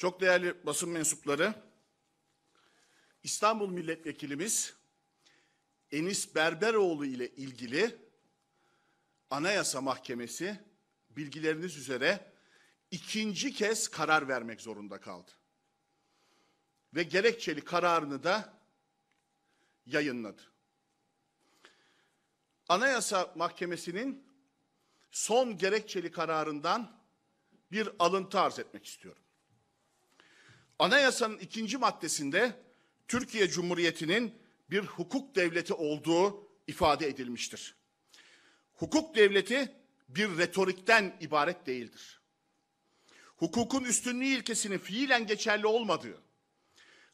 Çok değerli basın mensupları, İstanbul Milletvekilimiz Enis Berberoğlu ile ilgili Anayasa Mahkemesi bilgileriniz üzere ikinci kez karar vermek zorunda kaldı. Ve gerekçeli kararını da yayınladı. Anayasa Mahkemesi'nin son gerekçeli kararından bir alıntı arz etmek istiyorum. Anayasanın ikinci maddesinde Türkiye Cumhuriyeti'nin bir hukuk devleti olduğu ifade edilmiştir. Hukuk devleti bir retorikten ibaret değildir. Hukukun üstünlüğü ilkesinin fiilen geçerli olmadığı,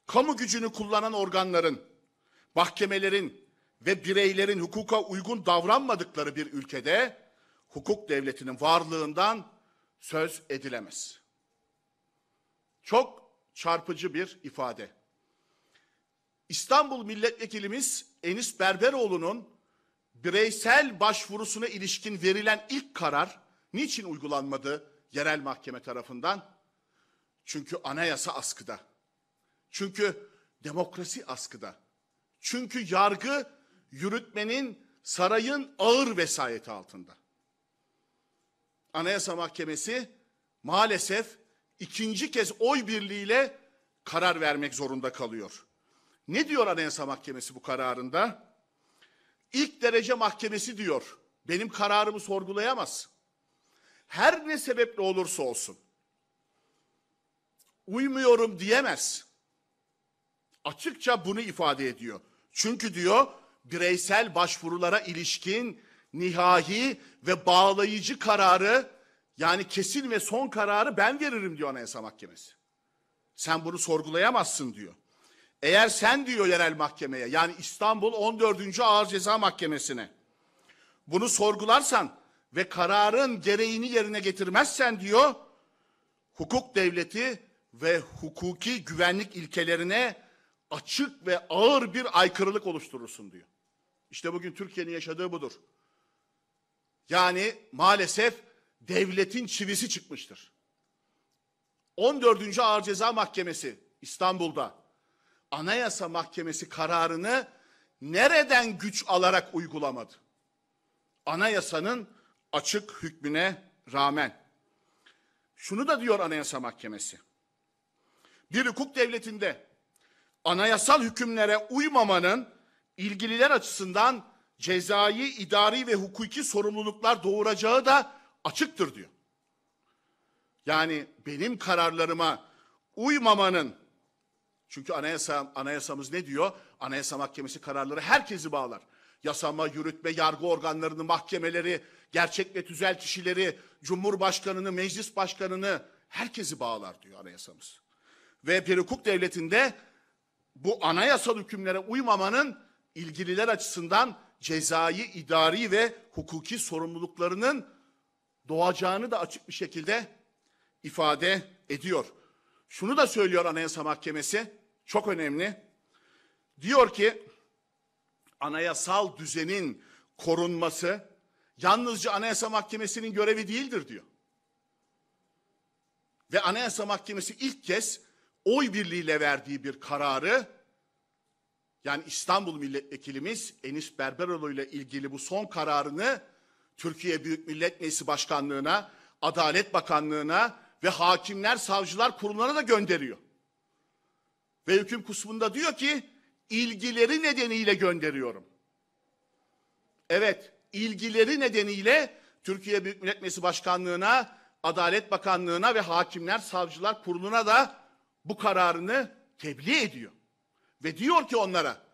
kamu gücünü kullanan organların, mahkemelerin ve bireylerin hukuka uygun davranmadıkları bir ülkede hukuk devletinin varlığından söz edilemez. Çok çarpıcı bir ifade. İstanbul Milletvekilimiz Enis Berberoğlu'nun bireysel başvurusuna ilişkin verilen ilk karar niçin uygulanmadı yerel mahkeme tarafından? Çünkü anayasa askıda. Çünkü demokrasi askıda. Çünkü yargı yürütmenin sarayın ağır vesayeti altında. Anayasa Mahkemesi maalesef ikinci kez oy birliğiyle karar vermek zorunda kalıyor. Ne diyor Anayasa Mahkemesi bu kararında? İlk derece mahkemesi diyor. Benim kararımı sorgulayamaz. Her ne sebeple olursa olsun. Uymuyorum diyemez. Açıkça bunu ifade ediyor. Çünkü diyor bireysel başvurulara ilişkin nihai ve bağlayıcı kararı yani kesin ve son kararı ben veririm diyor Anayasa Mahkemesi. Sen bunu sorgulayamazsın diyor. Eğer sen diyor yerel mahkemeye yani İstanbul 14. Ağır Ceza Mahkemesi'ne bunu sorgularsan ve kararın gereğini yerine getirmezsen diyor hukuk devleti ve hukuki güvenlik ilkelerine açık ve ağır bir aykırılık oluşturursun diyor. İşte bugün Türkiye'nin yaşadığı budur. Yani maalesef devletin çivisi çıkmıştır. 14. Ağır Ceza Mahkemesi İstanbul'da Anayasa Mahkemesi kararını nereden güç alarak uygulamadı? Anayasanın açık hükmüne rağmen. Şunu da diyor Anayasa Mahkemesi. Bir hukuk devletinde anayasal hükümlere uymamanın ilgililer açısından cezai, idari ve hukuki sorumluluklar doğuracağı da açıktır diyor. Yani benim kararlarıma uymamanın çünkü anayasa, anayasamız ne diyor? Anayasa Mahkemesi kararları herkesi bağlar. Yasama, yürütme, yargı organlarını, mahkemeleri, gerçek ve tüzel kişileri, cumhurbaşkanını, meclis başkanını herkesi bağlar diyor anayasamız. Ve bir hukuk devletinde bu anayasal hükümlere uymamanın ilgililer açısından cezai, idari ve hukuki sorumluluklarının doğacağını da açık bir şekilde ifade ediyor. Şunu da söylüyor Anayasa Mahkemesi, çok önemli. Diyor ki anayasal düzenin korunması yalnızca Anayasa Mahkemesi'nin görevi değildir diyor. Ve Anayasa Mahkemesi ilk kez oy birliğiyle verdiği bir kararı yani İstanbul milletvekilimiz Enis Berberoğlu ile ilgili bu son kararını Türkiye Büyük Millet Meclisi Başkanlığı'na, Adalet Bakanlığı'na ve Hakimler Savcılar Kurulu'na da gönderiyor. Ve hüküm kusmunda diyor ki ilgileri nedeniyle gönderiyorum. Evet, ilgileri nedeniyle Türkiye Büyük Millet Meclisi Başkanlığı'na, Adalet Bakanlığı'na ve Hakimler Savcılar Kurulu'na da bu kararını tebliğ ediyor. Ve diyor ki onlara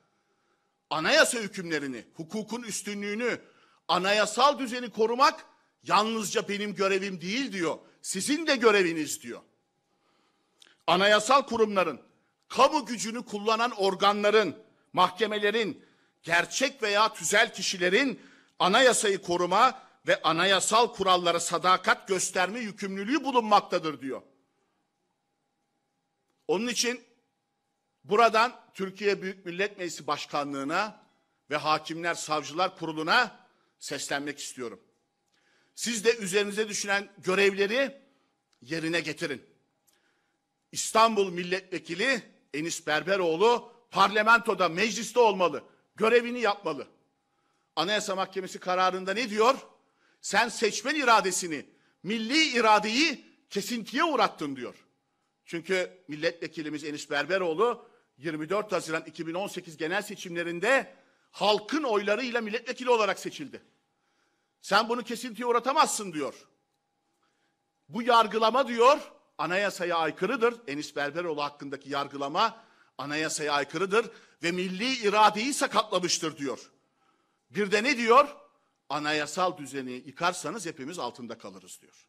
anayasa hükümlerini, hukukun üstünlüğünü, anayasal düzeni korumak yalnızca benim görevim değil diyor. Sizin de göreviniz diyor. Anayasal kurumların, kamu gücünü kullanan organların, mahkemelerin, gerçek veya tüzel kişilerin anayasayı koruma ve anayasal kurallara sadakat gösterme yükümlülüğü bulunmaktadır diyor. Onun için buradan Türkiye Büyük Millet Meclisi Başkanlığına ve Hakimler Savcılar Kurulu'na seslenmek istiyorum. Siz de üzerinize düşen görevleri yerine getirin. İstanbul Milletvekili Enis Berberoğlu parlamentoda, mecliste olmalı. Görevini yapmalı. Anayasa Mahkemesi kararında ne diyor? Sen seçmen iradesini, milli iradeyi kesintiye uğrattın diyor. Çünkü milletvekilimiz Enis Berberoğlu 24 Haziran 2018 genel seçimlerinde halkın oylarıyla milletvekili olarak seçildi. Sen bunu kesintiye uğratamazsın diyor. Bu yargılama diyor anayasaya aykırıdır. Enis Berberoğlu hakkındaki yargılama anayasaya aykırıdır ve milli iradeyi sakatlamıştır diyor. Bir de ne diyor? Anayasal düzeni yıkarsanız hepimiz altında kalırız diyor.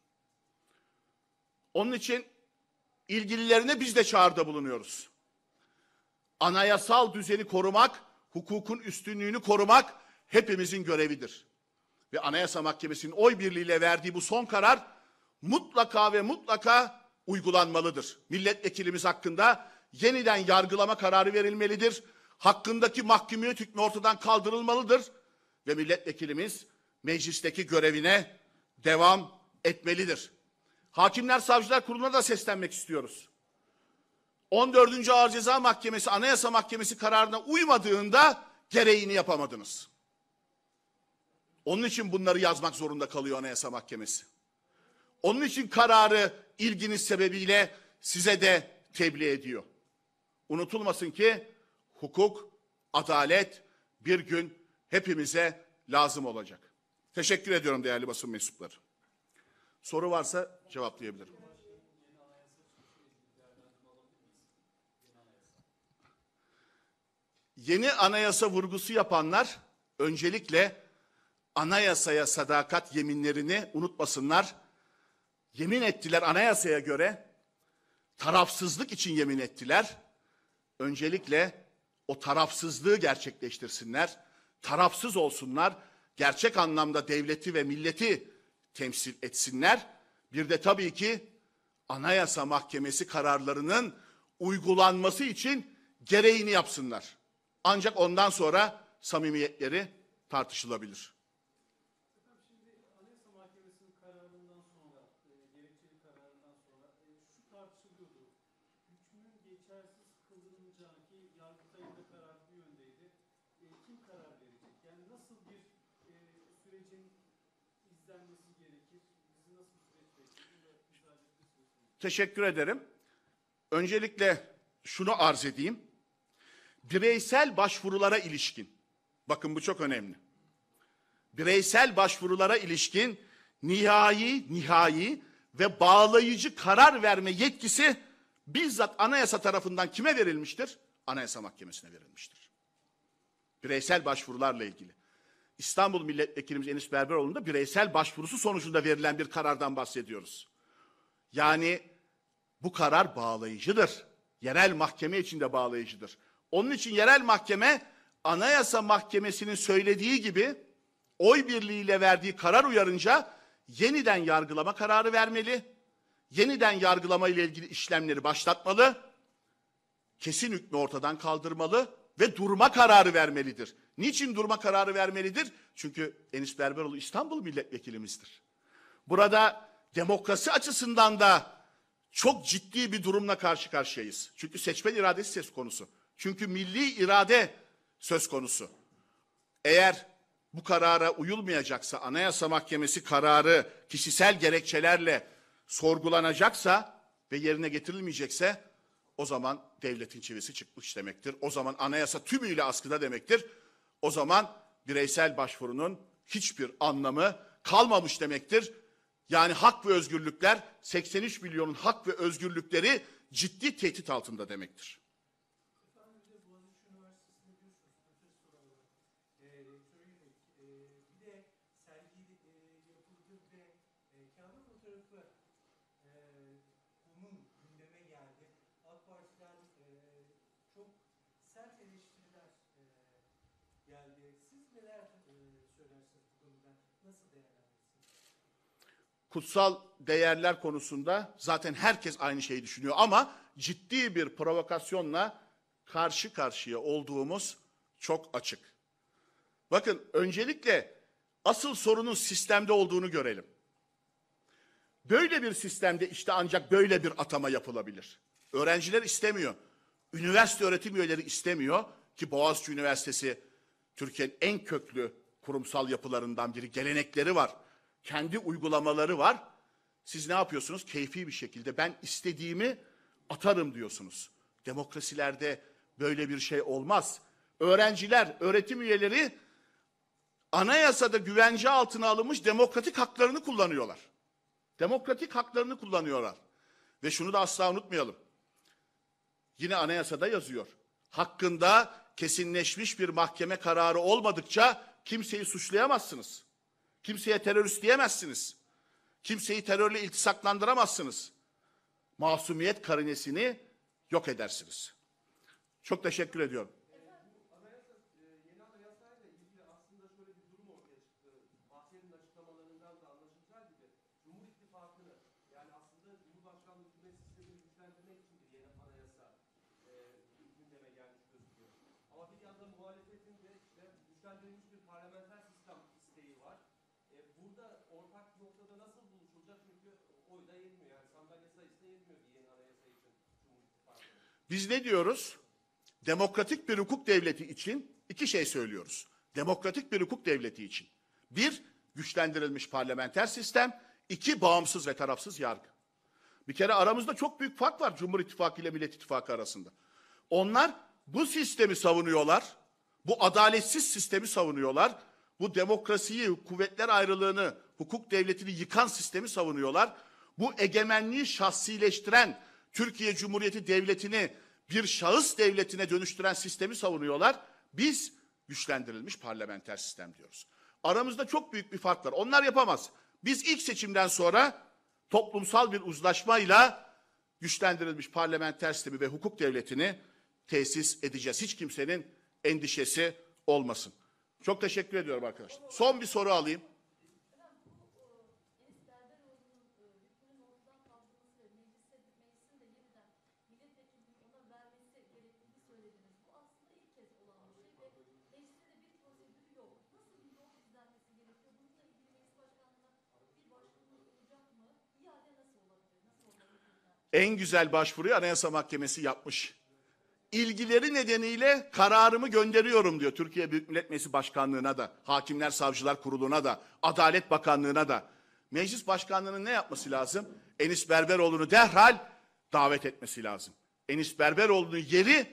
Onun için ilgililerine biz de çağrıda bulunuyoruz. Anayasal düzeni korumak hukukun üstünlüğünü korumak hepimizin görevidir. Ve Anayasa Mahkemesi'nin oy birliğiyle verdiği bu son karar mutlaka ve mutlaka uygulanmalıdır. Milletvekilimiz hakkında yeniden yargılama kararı verilmelidir. Hakkındaki mahkumiyet hükmü ortadan kaldırılmalıdır ve milletvekilimiz meclisteki görevine devam etmelidir. Hakimler Savcılar Kurulu'na da seslenmek istiyoruz. 14. Ağır Ceza Mahkemesi Anayasa Mahkemesi kararına uymadığında gereğini yapamadınız. Onun için bunları yazmak zorunda kalıyor Anayasa Mahkemesi. Onun için kararı ilginiz sebebiyle size de tebliğ ediyor. Unutulmasın ki hukuk, adalet bir gün hepimize lazım olacak. Teşekkür ediyorum değerli basın mensupları. Soru varsa cevaplayabilirim. Yeni anayasa vurgusu yapanlar öncelikle anayasaya sadakat yeminlerini unutmasınlar. Yemin ettiler anayasaya göre tarafsızlık için yemin ettiler. Öncelikle o tarafsızlığı gerçekleştirsinler, tarafsız olsunlar, gerçek anlamda devleti ve milleti temsil etsinler. Bir de tabii ki Anayasa Mahkemesi kararlarının uygulanması için gereğini yapsınlar. Ancak ondan sonra samimiyetleri tartışılabilir. Teşekkür ederim. Öncelikle şunu arz edeyim bireysel başvurulara ilişkin. Bakın bu çok önemli. Bireysel başvurulara ilişkin nihai, nihai ve bağlayıcı karar verme yetkisi bizzat anayasa tarafından kime verilmiştir? Anayasa Mahkemesi'ne verilmiştir. Bireysel başvurularla ilgili. İstanbul Milletvekilimiz Enis Berberoğlu'nun da bireysel başvurusu sonucunda verilen bir karardan bahsediyoruz. Yani bu karar bağlayıcıdır. Yerel mahkeme için de bağlayıcıdır. Onun için yerel mahkeme Anayasa Mahkemesi'nin söylediği gibi oy birliğiyle verdiği karar uyarınca yeniden yargılama kararı vermeli. Yeniden yargılama ile ilgili işlemleri başlatmalı. Kesin hükmü ortadan kaldırmalı ve durma kararı vermelidir. Niçin durma kararı vermelidir? Çünkü Enis Berberoğlu İstanbul milletvekilimizdir. Burada demokrasi açısından da çok ciddi bir durumla karşı karşıyayız. Çünkü seçmen iradesi söz konusu. Çünkü milli irade söz konusu. Eğer bu karara uyulmayacaksa, Anayasa Mahkemesi kararı kişisel gerekçelerle sorgulanacaksa ve yerine getirilmeyecekse o zaman devletin çivisi çıkmış demektir. O zaman anayasa tümüyle askıda demektir. O zaman bireysel başvurunun hiçbir anlamı kalmamış demektir. Yani hak ve özgürlükler 83 milyonun hak ve özgürlükleri ciddi tehdit altında demektir. aşağıda fotoğrafı e, onun gündeme geldi. AK Parti'den e, çok sert eleştiriler e, geldi. Siz neler e, söylersiniz bu konuda? Nasıl değerlendirirsiniz? Kutsal değerler konusunda zaten herkes aynı şeyi düşünüyor ama ciddi bir provokasyonla karşı karşıya olduğumuz çok açık. Bakın öncelikle asıl sorunun sistemde olduğunu görelim. Böyle bir sistemde işte ancak böyle bir atama yapılabilir. Öğrenciler istemiyor. Üniversite öğretim üyeleri istemiyor ki Boğaziçi Üniversitesi Türkiye'nin en köklü kurumsal yapılarından biri. Gelenekleri var. Kendi uygulamaları var. Siz ne yapıyorsunuz? Keyfi bir şekilde ben istediğimi atarım diyorsunuz. Demokrasilerde böyle bir şey olmaz. Öğrenciler, öğretim üyeleri anayasada güvence altına alınmış demokratik haklarını kullanıyorlar. Demokratik haklarını kullanıyorlar. Ve şunu da asla unutmayalım. Yine anayasada yazıyor. Hakkında kesinleşmiş bir mahkeme kararı olmadıkça kimseyi suçlayamazsınız. Kimseye terörist diyemezsiniz. Kimseyi terörle iltisaklandıramazsınız. Masumiyet karinesini yok edersiniz. Çok teşekkür ediyorum. Biz ne diyoruz? Demokratik bir hukuk devleti için iki şey söylüyoruz. Demokratik bir hukuk devleti için. Bir, güçlendirilmiş parlamenter sistem. iki bağımsız ve tarafsız yargı. Bir kere aramızda çok büyük fark var Cumhur İttifakı ile Millet İttifakı arasında. Onlar bu sistemi savunuyorlar. Bu adaletsiz sistemi savunuyorlar. Bu demokrasiyi, kuvvetler ayrılığını, hukuk devletini yıkan sistemi savunuyorlar. Bu egemenliği şahsileştiren Türkiye Cumhuriyeti Devleti'ni bir şahıs devletine dönüştüren sistemi savunuyorlar. Biz güçlendirilmiş parlamenter sistem diyoruz. Aramızda çok büyük bir fark var. Onlar yapamaz. Biz ilk seçimden sonra toplumsal bir uzlaşmayla güçlendirilmiş parlamenter sistemi ve hukuk devletini tesis edeceğiz. Hiç kimsenin endişesi olmasın. Çok teşekkür ediyorum arkadaşlar. Son bir soru alayım. en güzel başvuruyu Anayasa Mahkemesi yapmış. İlgileri nedeniyle kararımı gönderiyorum diyor Türkiye Büyük Millet Meclisi Başkanlığı'na da, Hakimler Savcılar Kurulu'na da, Adalet Bakanlığı'na da. Meclis Başkanlığı'nın ne yapması lazım? Enis Berberoğlu'nu derhal davet etmesi lazım. Enis Berberoğlu'nun yeri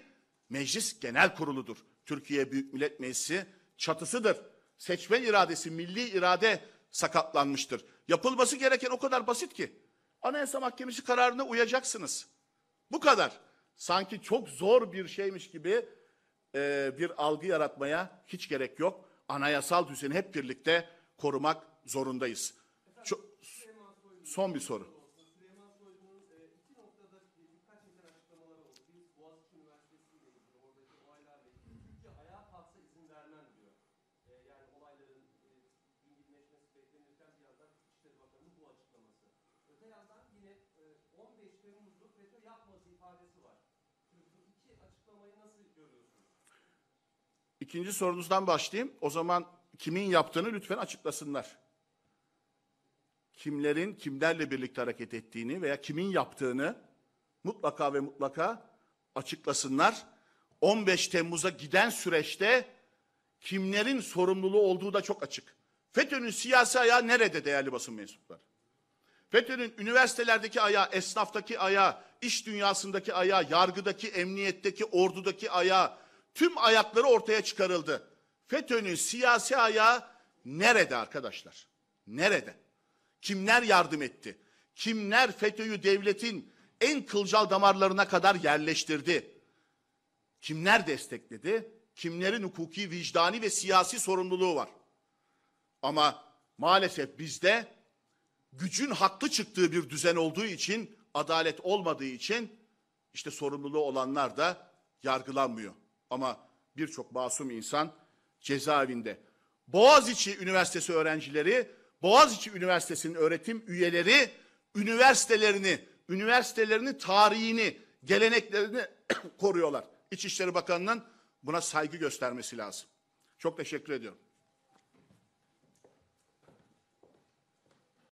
Meclis Genel Kurulu'dur. Türkiye Büyük Millet Meclisi çatısıdır. Seçmen iradesi, milli irade sakatlanmıştır. Yapılması gereken o kadar basit ki. Anayasa Mahkemesi kararına uyacaksınız. Bu kadar. Sanki çok zor bir şeymiş gibi e, bir algı yaratmaya hiç gerek yok. Anayasal düzeni hep birlikte korumak zorundayız. Çok, son bir soru. İkinci sorunuzdan başlayayım. O zaman kimin yaptığını lütfen açıklasınlar. Kimlerin kimlerle birlikte hareket ettiğini veya kimin yaptığını mutlaka ve mutlaka açıklasınlar. 15 Temmuz'a giden süreçte kimlerin sorumluluğu olduğu da çok açık. FETÖ'nün siyasi ayağı nerede değerli basın mensupları? FETÖ'nün üniversitelerdeki ayağı, esnaftaki ayağı, iş dünyasındaki ayağı, yargıdaki, emniyetteki, ordudaki ayağı, tüm ayakları ortaya çıkarıldı. FETÖ'nün siyasi ayağı nerede arkadaşlar? Nerede? Kimler yardım etti? Kimler FETÖ'yü devletin en kılcal damarlarına kadar yerleştirdi? Kimler destekledi? Kimlerin hukuki, vicdani ve siyasi sorumluluğu var? Ama maalesef bizde gücün haklı çıktığı bir düzen olduğu için, adalet olmadığı için işte sorumluluğu olanlar da yargılanmıyor. Ama birçok masum insan cezaevinde. Boğaziçi Üniversitesi öğrencileri, Boğaziçi Üniversitesi'nin öğretim üyeleri üniversitelerini, üniversitelerinin tarihini, geleneklerini koruyorlar. İçişleri Bakanı'nın buna saygı göstermesi lazım. Çok teşekkür ediyorum.